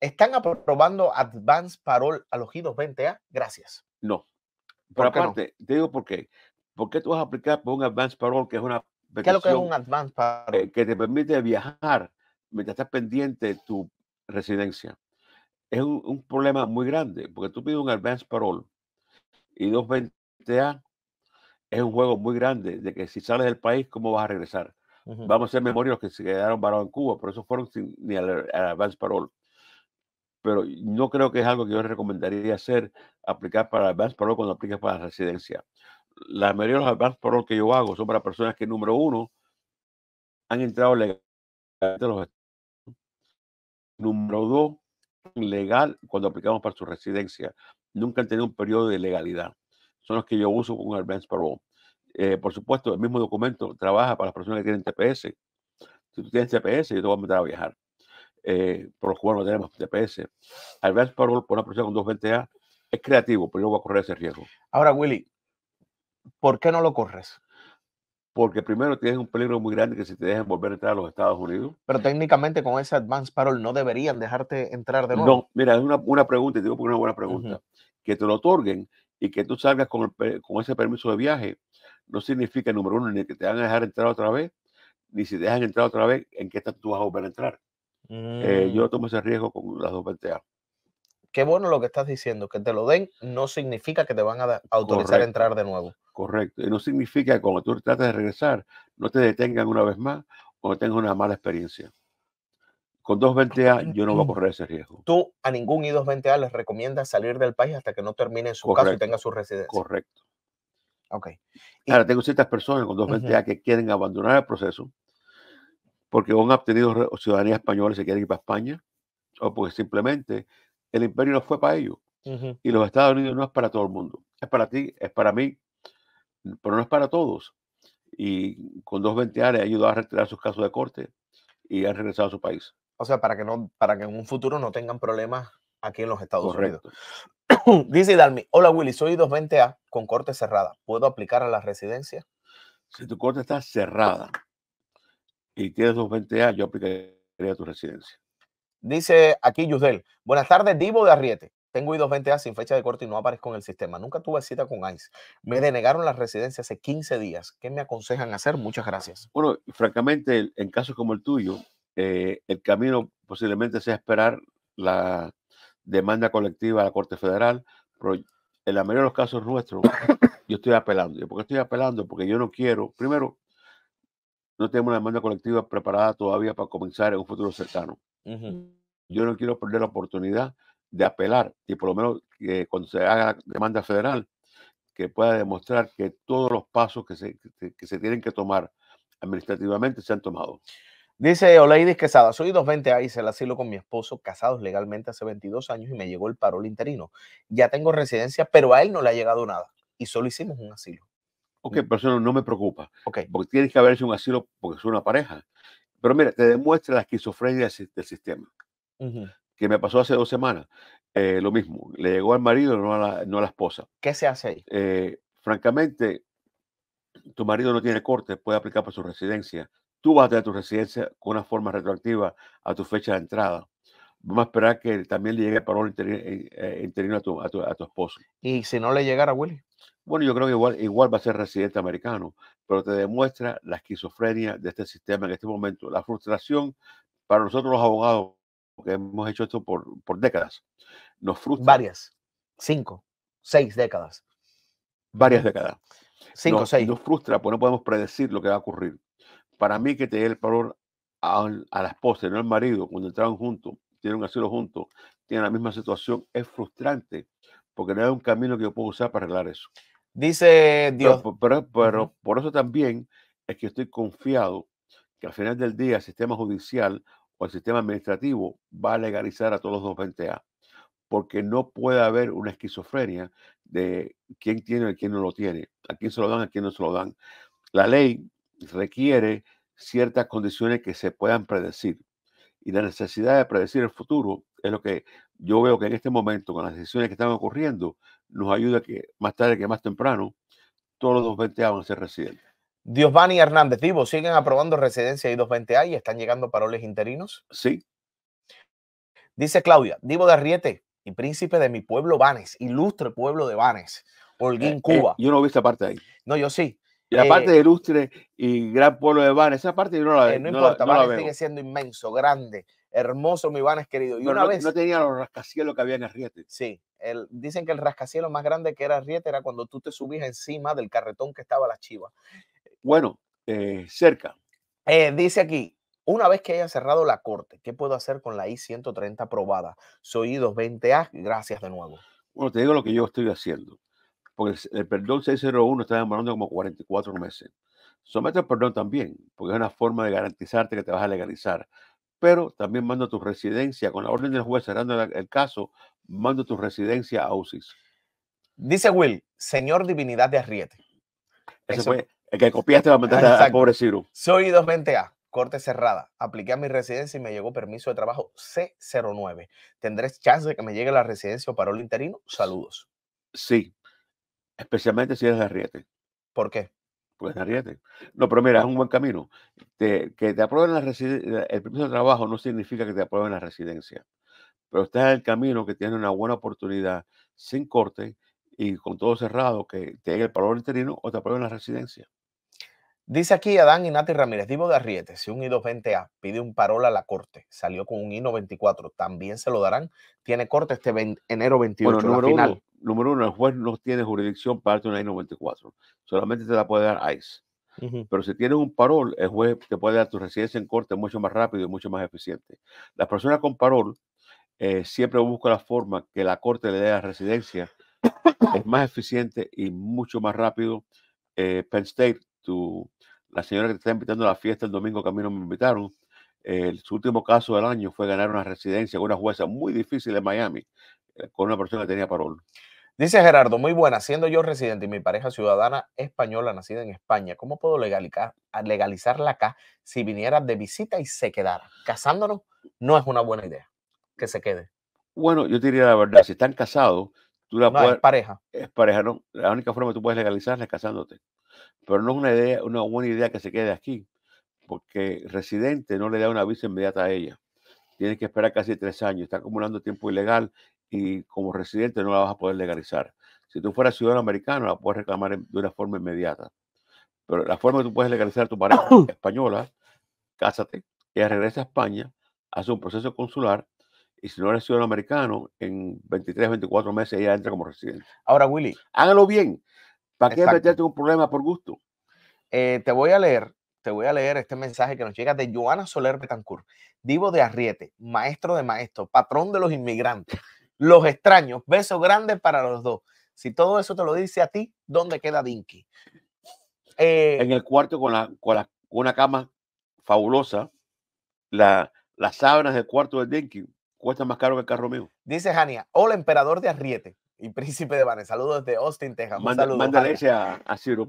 ¿Están aprobando Advance Parole a los a 20A? Gracias. No. Pero aparte, te digo por qué. ¿Por qué tú vas a aplicar por un Advance Parole que es una ¿Qué es lo que es un Advance Parole? que te permite viajar mientras estás pendiente tu residencia. Es un, problema muy grande porque tú pides un Advance Parole y 220A ¿ah? es un juego muy grande de que si sales del país, ¿cómo vas a regresar? Vamos a ser memorios que se quedaron varados en Cuba, pero eso fueron sin, ni al, Advance Parole pero no creo que es algo que yo recomendaría hacer, aplicar para Advance Parole cuando apliques para la residencia. La mayoría de los Advance Parole que yo hago son para personas que, número uno, han entrado legalmente a los Estados Número dos, legal cuando aplicamos para su residencia. Nunca han tenido un periodo de legalidad. Son los que yo uso con Advance Parole. Eh, por supuesto, el mismo documento trabaja para las personas que tienen TPS. Si tú tienes TPS, yo te voy a meter a viajar. Eh, por los cubanos tenemos, TPS. Advance Parole por una persona con 220A es creativo, pero yo no voy a correr ese riesgo. Ahora, Willy, ¿por qué no lo corres? Porque primero tienes un peligro muy grande que si te dejan volver a entrar a los Estados Unidos. Pero técnicamente con ese advance parole no deberían dejarte entrar de nuevo. No, mira, es una, una pregunta, y digo porque es una buena pregunta. Que te lo otorguen y que tú salgas con, el, con ese permiso de viaje no significa, número uno, ni que te van a dejar entrar otra vez, ni si te dejan entrar otra vez, en qué estado tú vas a volver a entrar. Eh, yo mm. tomo ese riesgo con las dos a Qué bueno lo que estás diciendo, que te lo den no significa que te van a autorizar a entrar de nuevo. Correcto, y no significa que cuando tú trates de regresar no te detengan una vez más o tengas una mala experiencia. Con 220A yo no voy a correr ese riesgo. Tú a ningún I220A les recomiendas salir del país hasta que no termine su caso y tenga su residencia. Correcto. Ok. Ahora, tengo ciertas personas con 220A que quieren abandonar el proceso porque han obtenido ciudadanía española y se quieren ir para España, o porque simplemente el imperio no fue para ellos. Y los Estados Unidos no es para todo el mundo. Es para ti, es para mí, pero no es para todos. Y con dos a ha ayudado a retirar sus casos de corte y han regresado a su país. O sea, para que, no, para que en un futuro no tengan problemas aquí en los Estados Unidos. Dice Dalmi, hola Willy, soy 220A con corte cerrada. ¿Puedo aplicar a la residencia? Si tu corte está cerrada, y tienes los 20 años, yo aplicaría tu residencia. Dice aquí Yusdel. buenas tardes, Divo de Arriete. Tengo I-220A sin fecha de corte y no aparezco en el sistema. Nunca tuve cita con ICE. Me denegaron la residencia hace 15 días. ¿Qué me aconsejan hacer? Muchas gracias. Bueno, francamente, en casos como el tuyo, eh, el camino posiblemente sea esperar la demanda colectiva a la Corte Federal, pero en la mayoría de los casos nuestros, yo estoy apelando. ¿Y por qué estoy apelando? Porque yo no quiero, primero, no tenemos una demanda colectiva preparada todavía para comenzar en un futuro cercano. Yo no quiero perder la oportunidad de apelar y por lo menos que cuando se haga demanda federal, que pueda demostrar que todos los pasos que se, tienen que tomar administrativamente se han tomado. Dice Oleidis Quesada, soy 220A, hice el asilo con mi esposo, casados legalmente hace 22 años y me llegó el parol interino. Ya tengo residencia, pero a él no le ha llegado nada y solo hicimos un asilo ok, pero eso no me preocupa. Porque tienes que haber hecho un asilo porque es una pareja. Pero mira, te demuestra la esquizofrenia del sistema. Que me pasó hace dos semanas. Eh, lo mismo, le llegó al marido, no a la, no a la esposa. ¿Qué se hace ahí? Eh, francamente, tu marido no tiene corte, puede aplicar para su residencia. Tú vas a tener tu residencia con una forma retroactiva a tu fecha de entrada. Vamos a esperar que también le llegue el parón eh, interino, a, tu, a, a esposo. ¿Y si no le llegara, Willy? Bueno, yo creo que igual, igual va a ser residente americano, pero te demuestra la esquizofrenia de este sistema en este momento, la frustración para nosotros los abogados, que hemos hecho esto por, décadas, nos frustra. Varias, cinco, seis décadas. Varias décadas. Cinco, seis. Nos frustra, pues no podemos predecir lo que va a ocurrir. Para mí que te dé el valor a, la esposa y no al marido, cuando entraron juntos, tienen un asilo juntos, tienen la misma situación, es frustrante, porque no hay un camino que yo pueda usar para arreglar eso. Dice Dios. Pero, por eso también es que estoy confiado que al final del día el sistema judicial o el sistema administrativo va a legalizar a todos los 20 a porque no puede haber una esquizofrenia de quién tiene y quién no lo tiene, a quién se lo dan, a quién no se lo dan. La ley requiere ciertas condiciones que se puedan predecir y la necesidad de predecir el futuro es lo que yo veo que en este momento, con las decisiones que están ocurriendo, nos ayuda que más tarde que más temprano, todos los 220A van a ser residentes. y Hernández, Divo, ¿siguen aprobando residencia y 220A y están llegando paroles interinos? Sí. Dice Claudia, Divo de Arriete y príncipe de mi pueblo Vanes, ilustre pueblo de Vanes, eh, Holguín, eh, Cuba. yo no vi esta parte ahí. No, yo sí. La parte eh, de Ilustre y Gran Pueblo de Vanes, esa parte yo no la eh, veo. no, importa, sigue siendo inmenso, grande, hermoso, mi vanes querido. Y una no, vez. No tenía los rascacielos que había en Arriete. Sí, dicen que el rascacielos más grande que era Arriete era cuando tú te subías encima del carretón que estaba la chiva. Bueno, eh, cerca. dice aquí, una vez que haya cerrado la corte, ¿qué puedo hacer con la I-130 aprobada? Soy I-220A, gracias de nuevo. Bueno, te digo lo que yo estoy haciendo porque el, perdón 601 está demorando como 44 meses. Somete el perdón también, porque es una forma de garantizarte que te vas a legalizar. Pero también manda tu residencia, con la orden del juez cerrando el caso, Mando tu residencia a USIS. Dice Will, señor divinidad de Arriete. Ese fue el que copiaste va a mandar al pobre Ciro. Soy 220A, corte cerrada. Apliqué a mi residencia y me llegó permiso de trabajo C09. ¿Tendré chance de que me llegue la residencia o parol interino? Saludos. Sí, Especialmente si eres de Arriete. ¿Por qué? Pues de Arriete. No, pero mira, es un buen camino. que te aprueben la residencia, el permiso de trabajo no significa que te aprueben la residencia. Pero estás en el camino que tiene una buena oportunidad sin corte y con todo cerrado, que te llegue el parol interino o te aprueben la residencia. Dice aquí Adán Inati Ramírez, Divo de Arriete, si un I220A pide un parol a la corte, salió con un I94, también se lo darán. Tiene corte este enero 28, final número uno, el juez no tiene jurisdicción para darte una I-94. Solamente te la puede dar ICE. Pero si tienes un parol, el juez te puede dar tu residencia en corte mucho más rápido y mucho más eficiente. Las personas con parol eh, siempre buscan la forma que la corte le dé la residencia. es más eficiente y mucho más rápido. Eh, Penn State, la señora que te está invitando a la fiesta el domingo que a mí no me invitaron, eh, su último caso del año fue ganar una residencia con una jueza muy difícil en Miami, con una persona que tenía parol. Dice Gerardo, muy buena, siendo yo residente y mi pareja ciudadana española nacida en España, ¿cómo puedo legalizar, legalizarla acá si viniera de visita y se quedara? Casándonos no es una buena idea, que se quede. Bueno, yo diría la verdad, si están casados, tú la no, Es pareja. Es pareja, ¿no? La única forma que tú puedes legalizarla es casándote. Pero no es una, idea, una buena idea que se quede aquí, porque residente no le da una visa inmediata a ella. Tiene que esperar casi tres años, está acumulando tiempo ilegal y como residente no la vas a poder legalizar. Si tú fueras ciudadano americano, la puedes reclamar de una forma inmediata. Pero la forma que tú puedes legalizar tu pareja española, cásate, ella regresa a España, hace un proceso consular y si no eres ciudadano americano, en 23, 24 meses ella entra como residente. Ahora, Willy. Hágalo bien. ¿Para qué meterte un problema por gusto? Eh, te voy a leer, te voy a leer este mensaje que nos llega de Joana Soler Betancourt, divo de Arriete, maestro de maestros patrón de los inmigrantes los extraños. Besos grandes para los dos. Si todo eso te lo dice a ti, ¿dónde queda Dinky? Eh, en el cuarto con, la, con una cama fabulosa. La, las sábanas del cuarto de Dinky cuestan más caro que el carro mío. Dice Jania, hola emperador de Arriete y príncipe de Vanes. Saludos de Austin, Texas. mándale a Ciro.